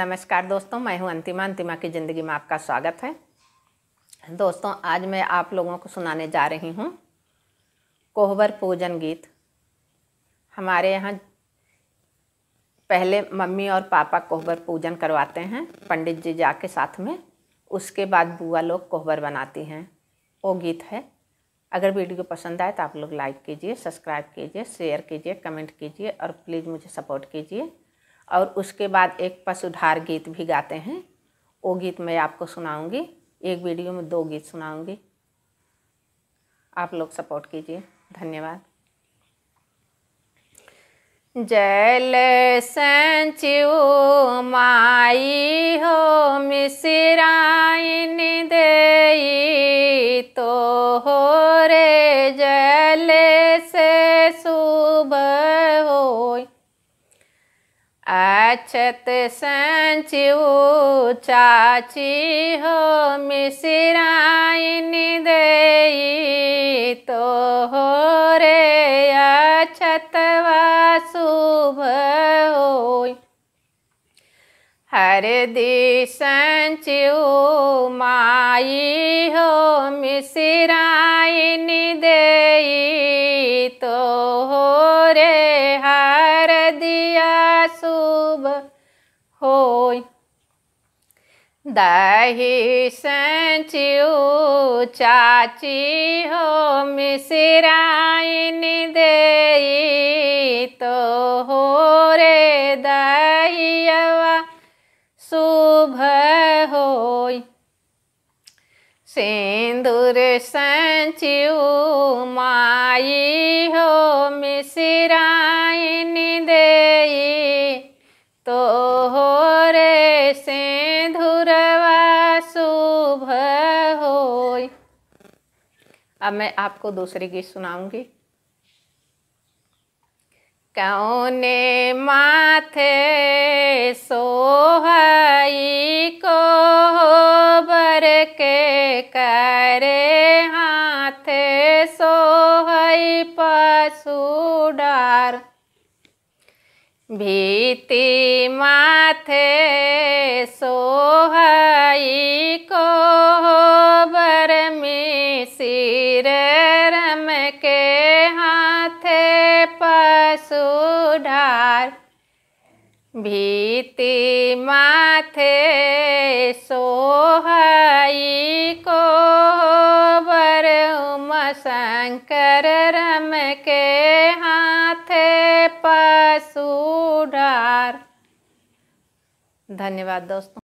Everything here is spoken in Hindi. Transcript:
नमस्कार दोस्तों मैं हूं अंतिमा अंतिमा की ज़िंदगी में आपका स्वागत है दोस्तों आज मैं आप लोगों को सुनाने जा रही हूं कोहबर पूजन गीत हमारे यहाँ पहले मम्मी और पापा कोहबर पूजन करवाते हैं पंडित जी जाके साथ में उसके बाद बुआ लोग कोहबर बनाती हैं वो गीत है अगर वीडियो पसंद आए तो आप लोग लाइक कीजिए सब्सक्राइब कीजिए शेयर कीजिए कमेंट कीजिए और प्लीज़ मुझे सपोर्ट कीजिए और उसके बाद एक पशुधार गीत भी गाते हैं वो गीत मैं आपको सुनाऊंगी एक वीडियो में दो गीत सुनाऊंगी आप लोग सपोर्ट कीजिए धन्यवाद जल सचिव माई हो मिश्राइन दे तो हो रे जय अक्षत संच चाची हो मिसराइन दे तो हो रे अक्षत शुभ हो हर दिशंच माई हो मिसराइन दे तो हो रे हा शुभ हो दही सचियो चाची हो मिश्राइन दे तो हो रे दहीवा शुभ हो सिंदूर सचियो माई हो मिश्राइन दे अब मैं आपको दूसरे गीत सुनाऊंगी कौने माथे सोहाई को बर के करे हाथे सोहाई पशु डार भीति माथे सोहाई के हाथे पशुधार भीति माथे सोहई को बर उम शंकर रम के हाथे पशुधार धन्यवाद दोस्तों